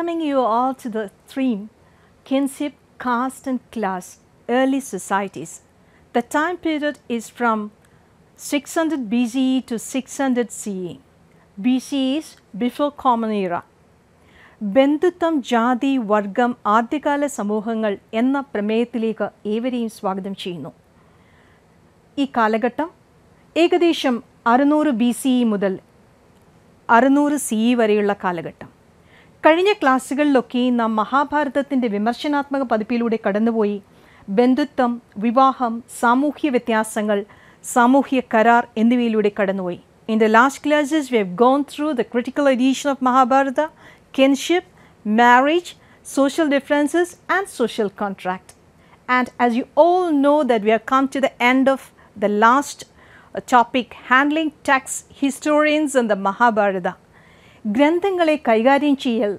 welcoming you all to the theme Kinship, Caste and Class, Early Societies. The time period is from 600 BCE to 600 CE. BCE is before Common Era. ബന്ധുത്വം ജാതി വർഗം ആദ്യകാല സമൂഹങ്ങൾ എന്ന പ്രമേയത്തിലേക്ക് ഏവരെയും സ്വാഗതം ചെയ്യുന്നു ഈ കാലഘട്ടം ഏകദേശം അറുന്നൂറ് ബി സി മുതൽ അറുന്നൂറ് സി വരെയുള്ള കാലഘട്ടം കഴിഞ്ഞ ക്ലാസ്സുകളിലൊക്കെ നാം മഹാഭാരതത്തിൻ്റെ വിമർശനാത്മക പതിപ്പിലൂടെ കടന്നുപോയി ബന്ധുത്വം വിവാഹം സാമൂഹ്യ വ്യത്യാസങ്ങൾ സാമൂഹ്യ കരാർ എന്നിവയിലൂടെ കടന്നുപോയി in the last classes we have gone through the critical edition of Mahabharata kinship marriage, social differences and social contract. And as you all know that we have come to the end of the last uh, topic handling tax historians and the Mahabharata. ഗ്രന്ഥങ്ങളെ കൈകാര്യം ചെയ്യൽ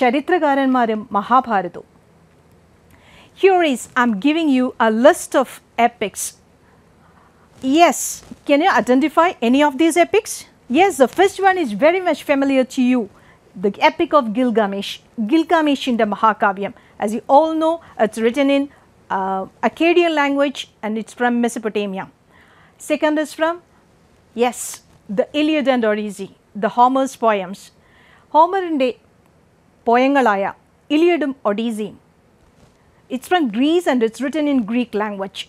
ചരിത്രകാരന്മാരും മഹാഭാരതവും here is I'm giving you a list of epics yes can you identify any of these epics yes the first one is very much familiar to you the epic of Gilgamesh, Gilgamesh in the Mahakavyam. As you all know, it's written in uh, Akkadian language and it's from Mesopotamia. Second is from, yes, the Iliad and Odyssey the Homer's poems. ഹോമറിൻ്റെ പോയങ്ങളായ ഇലിയഡും ഒഡീസിയും it's from Greece and it's written in Greek language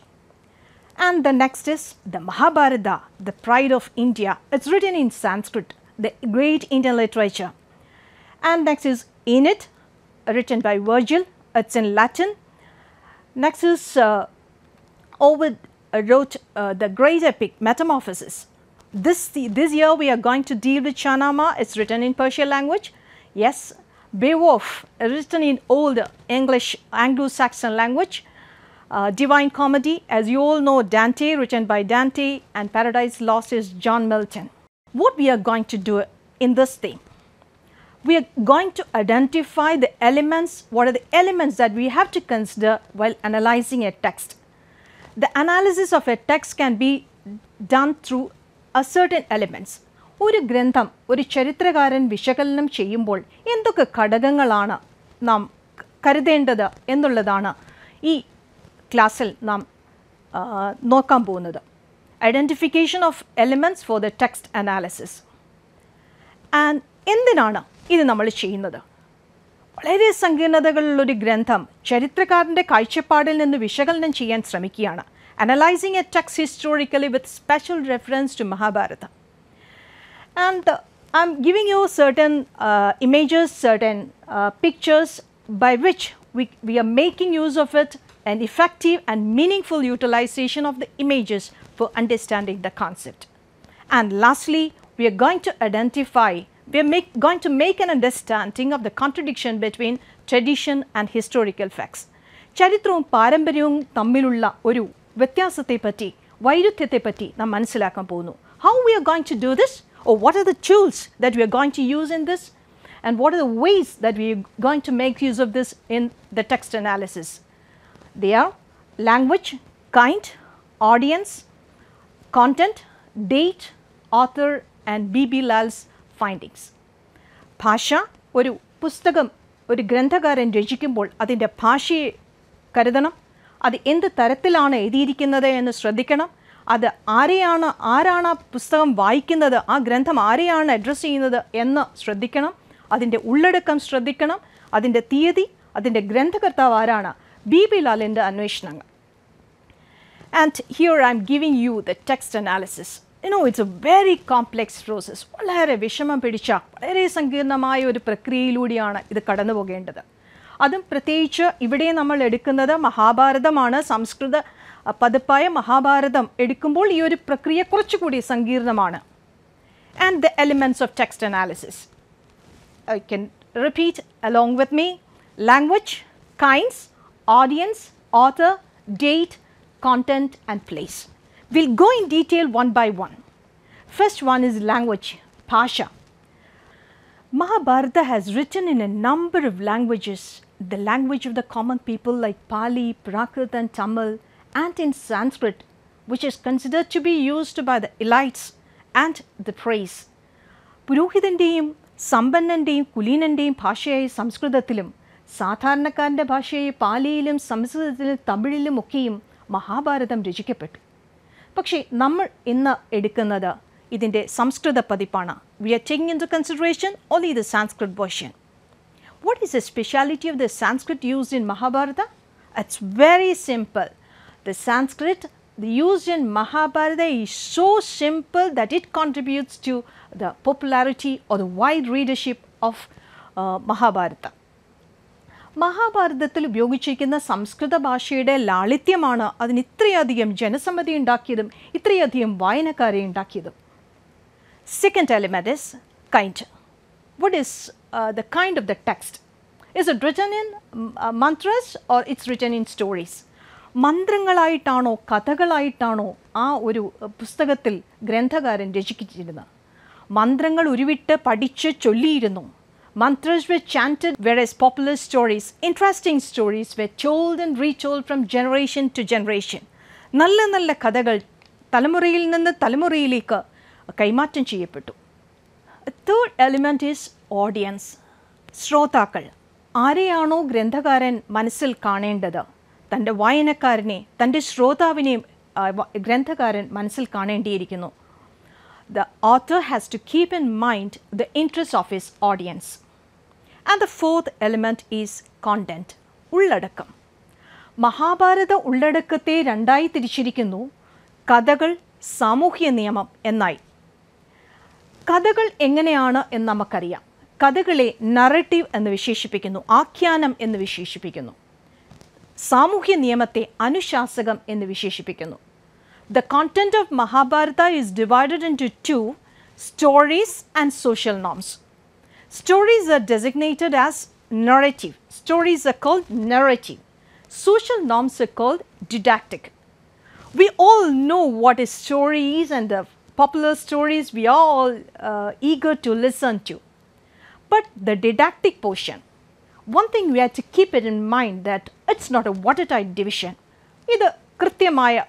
and the next is the Mahabharata the pride of India it's written in Sanskrit the great Indian literature and next is Aeneid written by Virgil, it's in Latin. Next is uh, Ovid wrote uh, the great epic Metamorphoses this, this year we are going to deal with Shahnama. It's written in Persian language. Yes, Beowulf, written in Old English Anglo-Saxon language. Uh, Divine Comedy, as you all know, Dante, written by Dante, and Paradise Lost is John Milton. What we are going to do in this theme? We are going to identify the elements, what are the elements that we have to consider while analyzing a text. The analysis of a text can be done through a certain elements ഒരു ഗ്രന്ഥം ഒരു ചരിത്രകാരൻ വിശകലനം ചെയ്യുമ്പോൾ എന്തൊക്കെ ഘടകങ്ങളാണ് നാം കരുതേണ്ടത് എന്നുള്ളതാണ് ഈ ക്ലാസ്സിൽ നാം നോക്കാൻ പോകുന്നത് identification of elements for the text analysis and എന്തിനാണ് ഇത് നമ്മൾ ചെയ്യുന്നത് വളരെ സങ്കീർണതകളുള്ളൊരു ഗ്രന്ഥം ചരിത്രകാരൻ്റെ കാഴ്ചപ്പാടിൽ നിന്ന് വിശകലനം ചെയ്യാൻ ശ്രമിക്കുകയാണ് analyzing a text historically with special reference to Mahabharata. And uh, I am giving you certain uh, images, certain uh, pictures by which we, we are making use of it an effective and meaningful utilization of the images for understanding the concept. And lastly, we are going to identify, we are make, going to make an understanding of the contradiction between tradition and historical facts. ചരിത്രവും പാരമ്പര്യവും Tamilulla ഒരു Vithyasate Pati, Vairuthyate Pati, Nam Manisilakam Poonu. How we are going to do this? Or what are the tools that we are going to use in this? And what are the ways that we are going to make use of this in the text analysis? They are language, kind, audience, content, date, author, and B.B. Lal's findings. Pasha, Pustagam, Grandhagar and Rejikimbol, Adinda Pashi Karadanam. അത് എന്ത് തരത്തിലാണ് എഴുതിയിരിക്കുന്നത് എന്ന് ശ്രദ്ധിക്കണം അത് ആരെയാണ് ആരാണ് ആ പുസ്തകം വായിക്കുന്നത് ആ ഗ്രന്ഥം ആരെയാണ് അഡ്രസ്സ് ചെയ്യുന്നത് എന്ന് ശ്രദ്ധിക്കണം അതിൻ്റെ ഉള്ളടക്കം ശ്രദ്ധിക്കണം അതിൻ്റെ തീയതി അതിൻ്റെ ഗ്രന്ഥകർത്താവ് ആരാണ് ബി പി ലാലിൻ്റെ അന്വേഷണങ്ങൾ and here I'm giving you the text analysis you know it's a very complex process വളരെ വിഷമം പിടിച്ച വളരെ സങ്കീർണമായ ഒരു പ്രക്രിയയിലൂടെയാണ് ഇത് കടന്നു പോകേണ്ടത് അതും പ്രത്യേകിച്ച് ഇവിടെ നമ്മൾ എടുക്കുന്നത് മഹാഭാരതമാണ് സംസ്കൃത പതിപ്പായ മഹാഭാരതം എടുക്കുമ്പോൾ ഈ ഒരു പ്രക്രിയ കുറച്ചുകൂടി സങ്കീർണമാണ് and the elements of text analysis I can repeat along with me language kinds audience author, date, content and place. We will go in detail one by one. First one is language, Pasha. Mahabharata has written in a number of languages the language of the common people like Pali, Prakrit and Tamil and in Sanskrit which is considered to be used by the elites and the praise. Puruhidindeyum, Sambannandeyum, Kulinandeyum, Pashayay, Samskritathilum, Satharnakanda Pashayay, Paliilum, Samskritathilum, Tamililum, Okkiyum, Mahabharatham, Rijikepet. Pakshay, Nammal inna edikkanada, idinde Samskritapadipana. We are taking into consideration only the Sanskrit version. What is the speciality of the Sanskrit used in Mahabharata? It's very simple. The Sanskrit used in Mahabharata is so simple that it contributes to the popularity or the wide readership of uh, Mahabharata. മഹാഭാരതത്തിൽ ഉപയോഗിച്ചിരിക്കുന്ന സംസ്കൃത ഭാഷയുടെ ലാളിത്യമാണ് അതിന് ഇത്രയധികം ജനസമ്മതി ഉണ്ടാക്കിയതും ഇത്രയധികം വായനക്കാരെ ഉണ്ടാക്കിയതും second element is kind what uh, the kind of the text. Is it written in uh, mantras or it's written in stories? Mandrangalaitano, Kathagalaitano, Ah Uru Pustagatil, Granthagaran Dejikidina. Mandrangal Urivita Padicha Cholirino. Mantras were chanted, whereas popular stories, interesting stories, were told and retold from generation to generation. Nalla nalla kadagal, talamurilin and the talamurilika, a kaimatan chiepetu. A third element is audience ശ്രോതാക്കൾ ആരെയാണോ ഗ്രന്ഥകാരൻ മനസ്സിൽ കാണേണ്ടത് തൻ്റെ വായനക്കാരനെ തൻ്റെ ശ്രോതാവിനെയും ഗ്രന്ഥകാരൻ മനസ്സിൽ കാണേണ്ടിയിരിക്കുന്നു the author has to keep in mind the interest of his audience and the fourth element is content ഉള്ളടക്കം മഹാഭാരത ഉള്ളടക്കത്തെ രണ്ടായി തിരിച്ചിരിക്കുന്നു കഥകൾ സാമൂഹ്യ നിയമം എന്നായി കഥകൾ എങ്ങനെയാണ് എന്ന് നമുക്കറിയാം കഥകളെ നറേറ്റീവ് എന്ന് വിശേഷിപ്പിക്കുന്നു ആഖ്യാനം എന്ന് വിശേഷിപ്പിക്കുന്നു സാമൂഹ്യ നിയമത്തെ അനുശാസകം എന്ന് വിശേഷിപ്പിക്കുന്നു the content of Mahabharata is divided into two stories and social norms stories are designated as narrative stories are called narrative social norms are called didactic. We all know what is stories and the popular stories we are all uh, eager to listen to but the didactic portion. One thing we have to keep it in mind that it's not a watertight division. Either or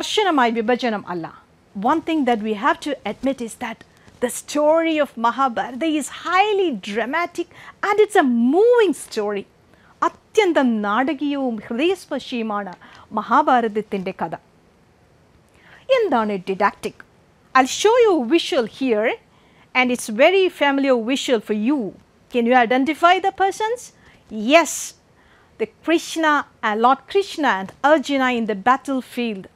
Allah. One thing that we have to admit is that the story of Mahabharata is highly dramatic and it's a moving story. Mahabharata. In the didactic, I'll show you a visual here and it's very familiar visual for you. Can you identify the persons? Yes, the Krishna, uh, Lord Krishna and Arjuna in the battlefield.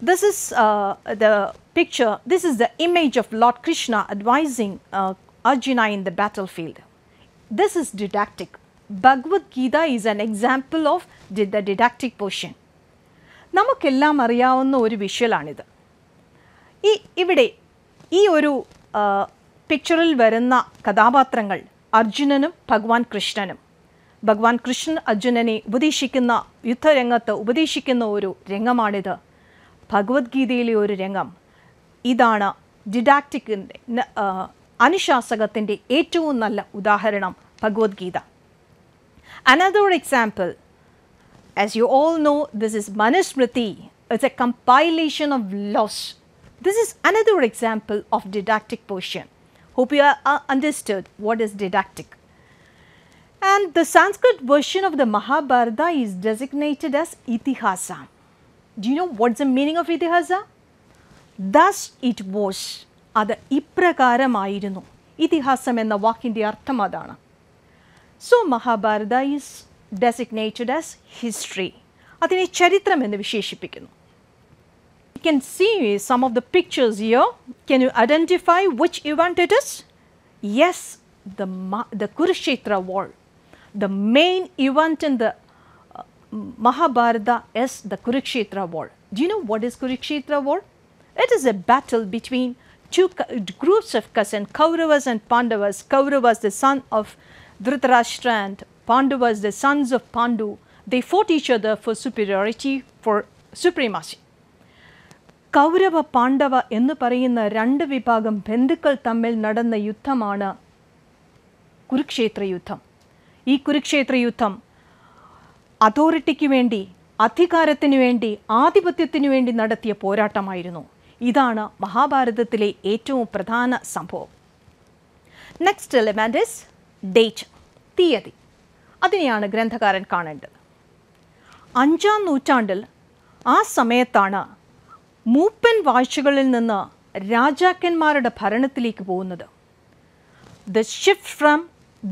This is uh, the picture, this is the image of Lord Krishna advising uh, Arjuna in the battlefield. This is didactic. Bhagavad Gita is an example of the didactic portion. നമുക്കെല്ലാം അറിയാവുന്ന ഒരു വിഷ്വലാണിത് ഈ Ivide, ഈ ഒരു പിക്ചറിൽ വരുന്ന കഥാപാത്രങ്ങൾ അർജുനനും ഭഗവാൻ കൃഷ്ണനും ഭഗവാൻ കൃഷ്ണൻ അർജുനനെ ഉപദേശിക്കുന്ന യുദ്ധരംഗത്ത് ഉപദേശിക്കുന്ന ഒരു രംഗമാണിത് ഭഗവത്ഗീതയിലെ ഒരു രംഗം ഇതാണ് ഡിഡാക്റ്റിക്കിൻ്റെ അനുശാസകത്തിൻ്റെ ഏറ്റവും നല്ല ഉദാഹരണം Bhagavad Gita another example as you all no this is Manusmriti it's A compilation of loss This is another example of didactic portion. Hope you are uh, understood what is didactic. And the Sanskrit version of the Mahabharata is designated as Itihasa. Do you know what is the meaning of Itihasa? Thus it was. അത് ഇപ്രകാരമായിരുന്നു ഇതിഹാസം എന്ന വാക്കിൻ്റെ അർത്ഥം അതാണ് so Mahabharata is designated as history അതിനെ ചരിത്രം എന്ന് വിശേഷിപ്പിക്കുന്നു can see some of the pictures here. Can you identify which event it is? Yes, the, the Kurukshetra war. The main event in the uh, Mahabharata is the Kurukshetra war. Do you know what is Kurukshetra war? It is a battle between two groups of cousins, Kauravas and Pandavas. Kauravas the son of Dhritarashtra and Pandavas the sons of Pandu. They fought each other for superiority, for supremacy. Kaurava Pandava എന്ന് പറയുന്ന രണ്ട് വിഭാഗം ബന്ധുക്കൾ തമ്മിൽ നടന്ന യുദ്ധമാണ് കുരുക്ഷേത്ര യുദ്ധം ഈ കുരുക്ഷേത്ര യുദ്ധം അതോറിറ്റിക്ക് വേണ്ടി അധികാരത്തിന് വേണ്ടി ആധിപത്യത്തിന് വേണ്ടി നടത്തിയ പോരാട്ടമായിരുന്നു ഇതാണ് മഹാഭാരതത്തിലെ ഏറ്റവും പ്രധാന സംഭവം നെക്സ്റ്റ് എലമെൻ്റ് ഇസ് ഡേറ്റ് തീയതി അതിനെയാണ് ഗ്രന്ഥകാരൻ കാണേണ്ടത് അഞ്ചാം നൂറ്റാണ്ടിൽ ആ സമയത്താണ് മൂപ്പൻ വാഴ്ചകളിൽ നിന്ന് രാജാക്കന്മാരുടെ ഭരണത്തിലേക്ക് പോകുന്നത് the shift from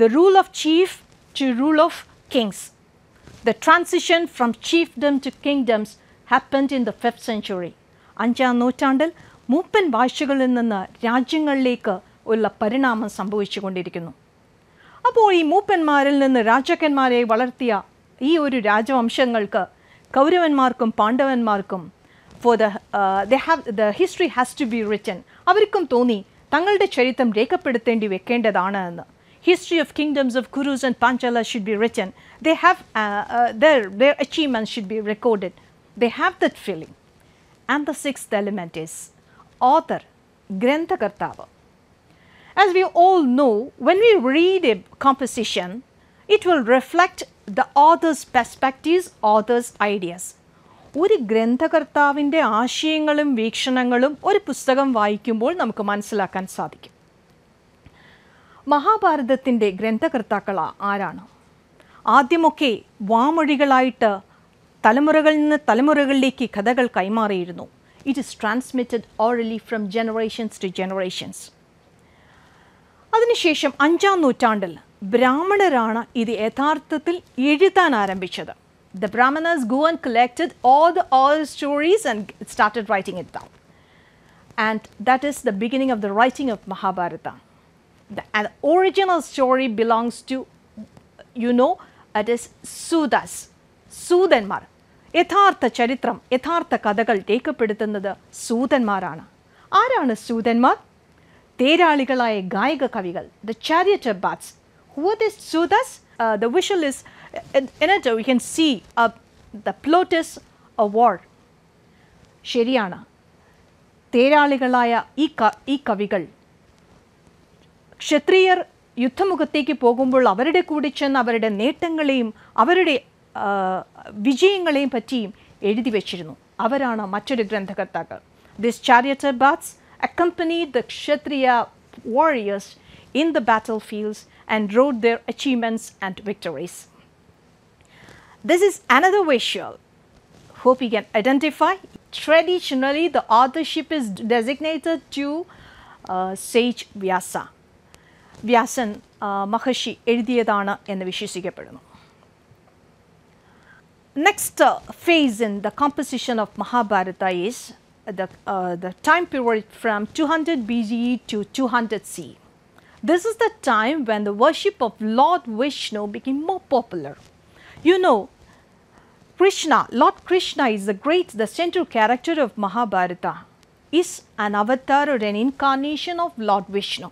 the rule of chief to rule of kings the transition from chiefdom to kingdoms happen in the fifth century അഞ്ചാം നൂറ്റാണ്ടിൽ മൂപ്പൻ വാഴ്ചകളിൽ നിന്ന് രാജ്യങ്ങളിലേക്ക് ഉള്ള പരിണാമം സംഭവിച്ചുകൊണ്ടിരിക്കുന്നു അപ്പോൾ ഈ മൂപ്പന്മാരിൽ നിന്ന് രാജാക്കന്മാരെ വളർത്തിയ ഈ ഒരു രാജവംശങ്ങൾക്ക് കൗരവന്മാർക്കും പാണ്ഡവന്മാർക്കും for the uh, they have the history has to be written. Avarikum Toni, Tangalde Charitam Rekapedendi Vekendadana. History of kingdoms of Kurus and Panchala should be written. They have uh, uh, their achievements should be recorded. They have that feeling. And the sixth element is author, Granthakartava. As we all know, when we read a composition, it will reflect the author's perspectives, author's ideas. ഒരു ഗ്രന്ഥകർത്താവിൻ്റെ ആശയങ്ങളും വീക്ഷണങ്ങളും ഒരു പുസ്തകം വായിക്കുമ്പോൾ നമുക്ക് മനസ്സിലാക്കാൻ സാധിക്കും മഹാഭാരതത്തിൻ്റെ ഗ്രന്ഥകർത്താക്കൾ ആരാണ് ആദ്യമൊക്കെ വാമൊഴികളായിട്ട് തലമുറകളിൽ നിന്ന് തലമുറകളിലേക്ക് കഥകൾ കൈമാറിയിരുന്നു it is transmitted orally from generations to generations അതിനുശേഷം അഞ്ചാം നൂറ്റാണ്ടിൽ ബ്രാഹ്മണരാണ് ഇത് യഥാർത്ഥത്തിൽ എഴുതാൻ ആരംഭിച്ചത് the brahmanas go and collected all the oral stories and started writing it down and that is the beginning of the writing of mahabharata the original story belongs to you know it is sudas sudanmar yatharth charitram yatharth kadagal tekapidutunnathu sudanmarana aarana sudanmar teraligalaya gayaka kavigal the charioteer bards who are these sudas uh, the visual is in, in it we can see uh, the Plotus award. ശരിയാണ് തേരാളികളായ ഈ ക ഈ കവികൾ ക്ഷത്രിയർ യുദ്ധമുഖത്തേക്ക് പോകുമ്പോൾ അവരുടെ കൂടെ ചെന്ന് അവരുടെ നേട്ടങ്ങളെയും അവരുടെ വിജയങ്ങളെയും പറ്റിയും എഴുതി വച്ചിരുന്നു അവരാണ് മറ്റൊരു ഗ്രന്ഥകർത്താക്കൾ this charioteer bards accompanied the kshatriya warriors in the battle fields and wrote their achievements and victories. This is another visual. Hope you can identify. Traditionally, the authorship is designated to uh, sage Vyasa. വ്യാസൻ മഹർഷി uh, എഴുതിയതാണ് എന്ന് വിശ്വസിക്കപ്പെടുന്നു next phase in the composition of Mahabharata is the the time period from two hundred 200 ജി to two hundred this is the time when the worship of Lord Vishnu became more popular. You know, Krishna, Lord Krishna is the great, the central character of Mahabharata, is an avatar or an incarnation of Lord Vishnu.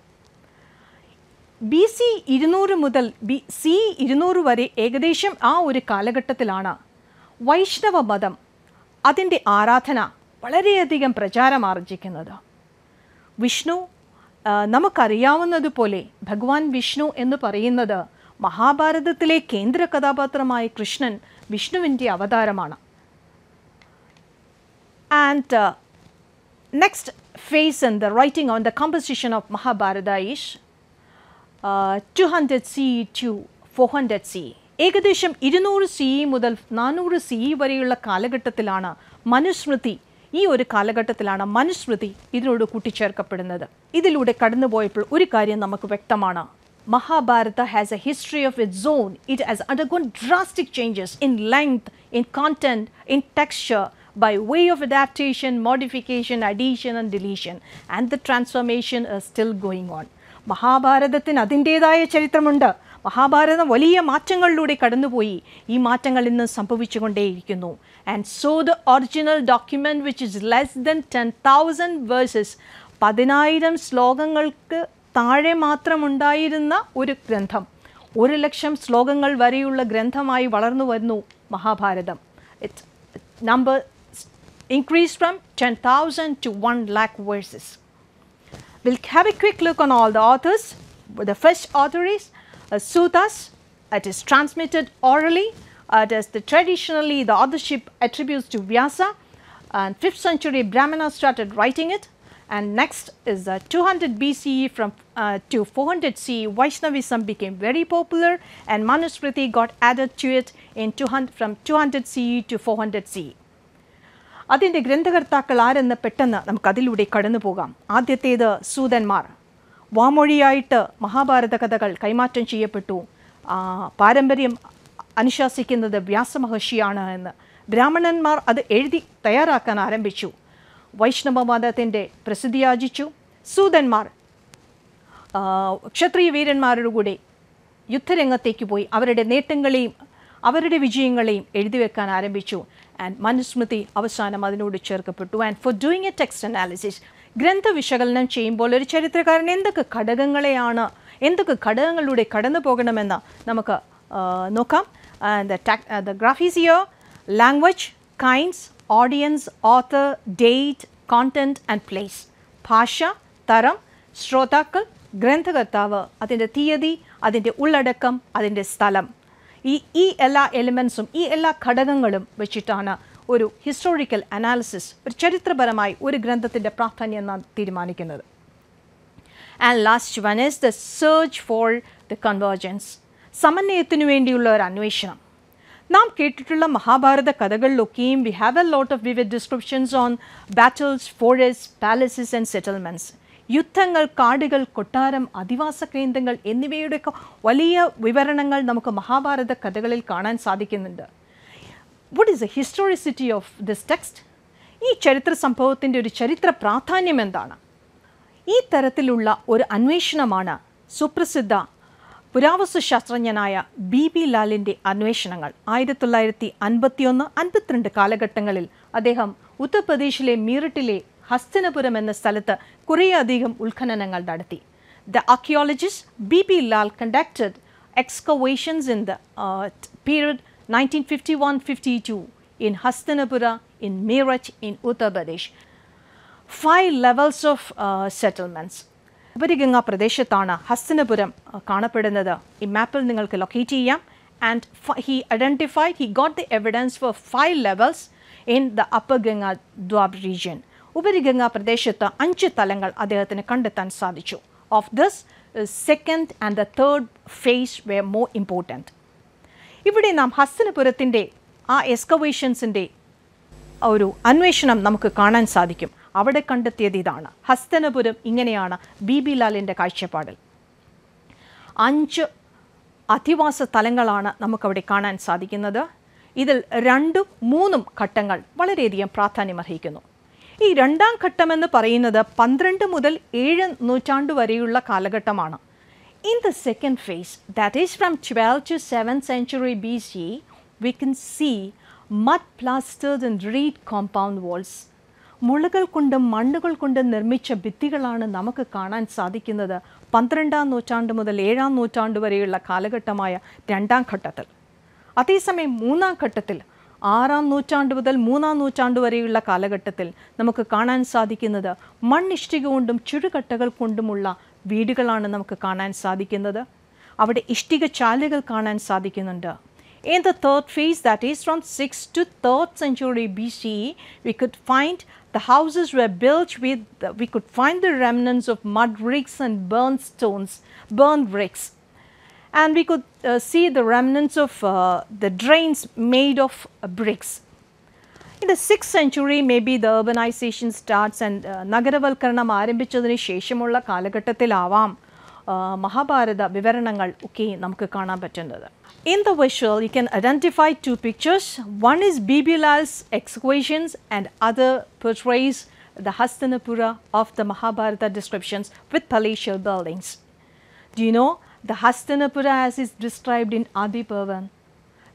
BC. 200 മുതൽ ബി.സി. 200 വരെ ഏകദേശം ആ ഒരു കാലഘട്ടത്തിലാണ് വൈഷ്ണവ മതം അതിൻ്റെ ആരാധന വളരെയധികം പ്രചാരമാർജിക്കുന്നത് വിഷ്ണു നമുക്കറിയാവുന്നതുപോലെ ഭഗവാൻ വിഷ്ണു എന്ന് പറയുന്നത് മഹാഭാരതത്തിലെ കേന്ദ്ര കഥാപാത്രമായ കൃഷ്ണൻ വിഷ്ണുവിൻ്റെ അവതാരമാണ് and next uh, phase the writing on the composition of Mahabharata is two hundred 200 to four 400 C ഏകദേശം ഇരുന്നൂറ് സി മുതൽ നാനൂറ് സി വരെയുള്ള കാലഘട്ടത്തിലാണ് മനുസ്മൃതി ഈ ഒരു കാലഘട്ടത്തിലാണ് മനുസ്മൃതി ഇതിനോട് കൂട്ടിച്ചേർക്കപ്പെടുന്നത് ഇതിലൂടെ കടന്നുപോയപ്പോൾ ഒരു കാര്യം നമുക്ക് വ്യക്തമാണ് Mahabharata has a history of its own it has undergone drastic changes in length in content in texture by way of adaptation modification addition and deletion and the transformation still going on മഹാഭാരതത്തിന് അതിൻ്റേതായ ചരിത്രമുണ്ട് മഹാഭാരതം വലിയ മാറ്റങ്ങളിലൂടെ കടന്നുപോയി ഈ മാറ്റങ്ങൾ ഇന്ന് സംഭവിച്ചുകൊണ്ടേയിരിക്കുന്നു and so the original document which is less than 10,000 verses Padinayiram slogangalkku thaale maathram undayirunna oru grantham oru laksham slogangal variyulla granthamayi valarnu varunu mahabharatham It number increased from 10,000 to 1 lakh verses we'll have a quick look on all the authors the first author is a uh, sutas it is transmitted orally it uh, is the traditionally the authorship attributes to Vyasa and 5th century Brahmana started writing it and next is uh, 200 BCE from uh, to 400 CE Vaishnavism became very popular and Manusmriti got added to it in 200 from 200 CE to 400 CE. അതിൻ്റെ ഗ്രന്ഥകർത്താക്കൾ ആരെന്ന് പെട്ടെന്ന് നമുക്ക് അതിലൂടെ കടന്നു പോകാം ആദ്യത്തേത് സൂതന്മാർ വാമൊഴിയായിട്ട് മഹാഭാരത കഥകൾ കൈമാറ്റം ചെയ്യപ്പെട്ടു പാരമ്പര്യം അനുശാസിക്കുന്നത് വ്യാസമഹർഷിയാണ് എന്ന് ബ്രാഹ്മണന്മാർ അത് എഴുതി തയ്യാറാക്കാൻ ആരംഭിച്ചു വൈഷ്ണവ മതത്തിൻ്റെ പ്രസിദ്ധിയാർജിച്ചു സൂതന്മാർ ക്ഷത്രിയ വീരന്മാരോടുകൂടി യുദ്ധരംഗത്തേക്ക് പോയി അവരുടെ നേട്ടങ്ങളെയും അവരുടെ വിജയങ്ങളെയും എഴുതി വെക്കാൻ ആരംഭിച്ചു ആൻഡ് മനുസ്മൃതി അവസാനം അതിനോട് ചേർക്കപ്പെട്ടു and for doing a text analysis ഗ്രന്ഥ വിശകലനം ചെയ്യുമ്പോൾ ഒരു ചരിത്രകാരൻ എന്തൊക്കെ ഘടകങ്ങളെയാണ് എന്തൊക്കെ ഘടകങ്ങളിലൂടെ കടന്നു പോകണമെന്ന് നമുക്ക് നോക്കാം and the, uh, the graph is here, language, kinds, audience, author, date, content and place, Pasha, Taram, Srotakal, Granthagathava, Athinte Thiyadi, Athinte Ulladakam, Athinte Stalam. E Ella elements, um, E Ella Kadagangalum, Vichitana, Uru historical analysis, Vicharitra Baramai, Uri Granthathinte Prathanyana Thirmanikinada. And last one is the search for the convergence. സമന്വയത്തിനു വേണ്ടിയുള്ള ഒരു അന്വേഷണം നാം കേട്ടിട്ടുള്ള മഹാഭാരത കഥകളിലൊക്കെയും we have a lot of vivid descriptions on battles forest palaces and settlements യുദ്ധങ്ങൾ കാടുകൾ കൊട്ടാരം അധിവാസ കേന്ദ്രങ്ങൾ എന്നിവയുടെയൊക്കെ വലിയ വിവരണങ്ങൾ നമുക്ക് മഹാഭാരത കഥകളിൽ കാണാൻ സാധിക്കുന്നുണ്ട് what is a historicity of this text ഈ ചരിത്ര സംഭവത്തിൻ്റെ ഒരു ചരിത്ര പ്രാധാന്യം എന്താണ് ഈ തരത്തിലുള്ള ഒരു അന്വേഷണമാണ് സുപ്രസിദ്ധ പുരാവസ്തു ശാസ്ത്രജ്ഞനായ ബി ബി ലാലിൻ്റെ അന്വേഷണങ്ങൾ ആയിരത്തി തൊള്ളായിരത്തി അൻപത്തിയൊന്ന് അൻപത്തിരണ്ട് കാലഘട്ടങ്ങളിൽ അദ്ദേഹം ഉത്തർപ്രദേശിലെ മീററ്റിലെ ഹസ്തനപുരം എന്ന സ്ഥലത്ത് കുറേയധികം ഉത്ഖനനങ്ങൾ നടത്തി the archaeologist B B Lal conducted excavations in the period nineteen fifty one fifty to in ഹസ്തനപുര in Meerut in Uttar Pradesh five levels of settlements ഉപരിഗംഗ പ്രദേശത്താണ് ഹസ്തനപുരം കാണപ്പെടുന്നത് ഈ മാപ്പിൽ നിങ്ങൾക്ക് ലൊക്കേറ്റ് ചെയ്യാം and he identify he got the evidence four five levels in the upper Ganga Doab region ഉപരിഗംഗ പ്രദേശത്ത് അഞ്ച് തലങ്ങൾ അദ്ദേഹത്തിന് കണ്ടെത്താൻ സാധിച്ചു of this second and the third face way more important ഇവിടെ നാം ഹസ്തനപുരത്തിൻ്റെ ആ എക്സ്കവേഷൻസിൻ്റെ ഒരു അന്വേഷണം നമുക്ക് കാണാൻ സാധിക്കും അവിടെ കണ്ടെത്തിയത് ഇതാണ് ഹസ്തനപുരം ഇങ്ങനെയാണ് ബി ബി ലാലിൻ്റെ കാഴ്ചപ്പാടിൽ അഞ്ച് അധിവാസ തലങ്ങളാണ് നമുക്കവിടെ കാണാൻ സാധിക്കുന്നത് ഇതിൽ രണ്ടും മൂന്നും ഘട്ടങ്ങൾ വളരെയധികം പ്രാധാന്യമർഹിക്കുന്നു ഈ രണ്ടാം ഘട്ടമെന്ന് പറയുന്നത് പന്ത്രണ്ട് മുതൽ ഏഴ് നൂറ്റാണ്ട് വരെയുള്ള കാലഘട്ടമാണ് the second phase that is from twelve to seven century B C we can see mud plasters and reed compound walls മുളകൾ കൊണ്ടും മണ്ണുകൾ കൊണ്ടും നിർമ്മിച്ച ഭിത്തികളാണ് നമുക്ക് കാണാൻ സാധിക്കുന്നത് പന്ത്രണ്ടാം നൂറ്റാണ്ട് മുതൽ ഏഴാം നൂറ്റാണ്ട് വരെയുള്ള കാലഘട്ടമായ രണ്ടാം ഘട്ടത്തിൽ അതേസമയം മൂന്നാം ഘട്ടത്തിൽ ആറാം നൂറ്റാണ്ട് മുതൽ മൂന്നാം നൂറ്റാണ്ട് വരെയുള്ള കാലഘട്ടത്തിൽ നമുക്ക് കാണാൻ സാധിക്കുന്നത് മണ്ണിഷ്ടിക കൊണ്ടും ചുഴുകട്ടകൾ കൊണ്ടുമുള്ള വീടുകളാണ് നമുക്ക് കാണാൻ സാധിക്കുന്നത് അവിടെ ഇഷ്ടിക ചാലുകൾ കാണാൻ സാധിക്കുന്നുണ്ട് the third phase that is is six to third century B C we could find The houses were built with, we could find the remnants of mud bricks and burned stones, burned bricks. And we could uh, see the remnants of uh, the drains made of uh, bricks. In the 6th century maybe the urbanization starts and uh, നഗരവൽക്കരണം ആരംഭിച്ചതിന് ശേഷമുള്ള കാലഘട്ടത്തിലാവാം uh, Mahabharata വിവരണങ്ങൾ ഒക്കെ നമുക്ക് കാണാൻ പറ്റുന്നത് in the visual, you can identify two pictures. One is B.B. excavations and other portrays the Hastinapura of the Mahabharata descriptions with palatial buildings. Do you know the Hastinapura as is described in Adi Pavan?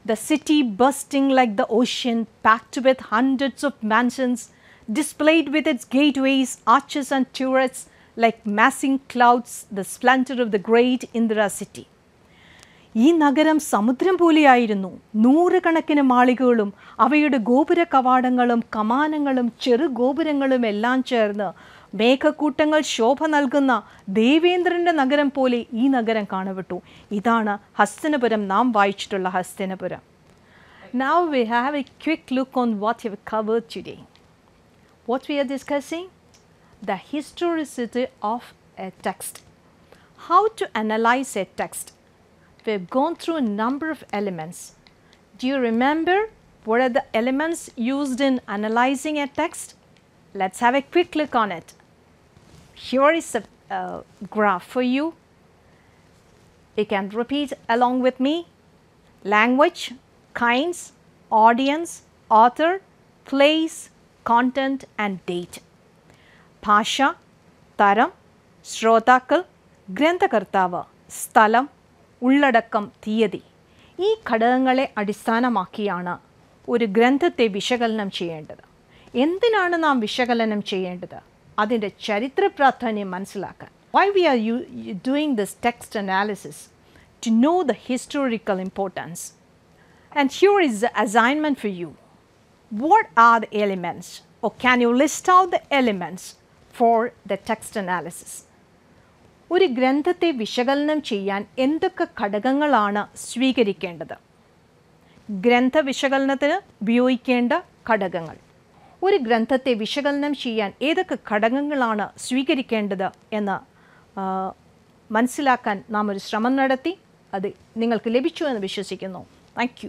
The city bursting like the ocean, packed with hundreds of mansions, displayed with its gateways, arches and turrets like massing clouds, the splendor of the great Indra city. ഈ നഗരം സമുദ്രം പോലെയായിരുന്നു നൂറുകണക്കിന് മാളികകളും അവയുടെ ഗോപുര കവാടങ്ങളും കമാനങ്ങളും ചെറു ഗോപുരങ്ങളും എല്ലാം ചേർന്ന് മേഘക്കൂട്ടങ്ങൾ ശോഭ നൽകുന്ന ദേവേന്ദ്രൻ്റെ നഗരം പോലെ ഈ നഗരം കാണപ്പെട്ടു ഇതാണ് ഹസ്തനപുരം നാം വായിച്ചിട്ടുള്ള Hastinapuram now we have a quick look on what you cover today what we are discussing the historicity of a text how to analyse a text we have gone through a number of elements. Do you remember what are the elements used in analyzing a text? Let us have a quick look on it. Here is a uh, graph for you. You can repeat along with me. Language, kinds, audience, author, place, content and date. Pasha, taram, ശ്രോതാക്കൾ ഗ്രന്ഥകർത്താവ് stalam. ഉള്ളടക്കം തീയതി ഈ ഘടകങ്ങളെ അടിസ്ഥാനമാക്കിയാണ് ഒരു ഗ്രന്ഥത്തെ വിശകലനം ചെയ്യേണ്ടത് എന്തിനാണ് നാം വിശകലനം ചെയ്യേണ്ടത് അതിൻ്റെ ചരിത്ര പ്രാധാന്യം മനസ്സിലാക്കാൻ why we are you doing this text analysis to know the historical importance and here is the assignment for you what are the elements or can you list out the elements for the text analysis? ഒരു ഗ്രന്ഥത്തെ വിശകലനം ചെയ്യാൻ എന്തൊക്കെ ഘടകങ്ങളാണ് സ്വീകരിക്കേണ്ടത് ഗ്രന്ഥ വിശകലനത്തിന് ഉപയോഗിക്കേണ്ട ഘടകങ്ങൾ ഒരു ഗ്രന്ഥത്തെ വിശകലനം ചെയ്യാൻ ഏതൊക്കെ ഘടകങ്ങളാണ് സ്വീകരിക്കേണ്ടത് എന്ന് മനസ്സിലാക്കാൻ നാം ഒരു ശ്രമം നടത്തി അത് നിങ്ങൾക്ക് ലഭിച്ചു എന്ന് വിശ്വസിക്കുന്നു താങ്ക്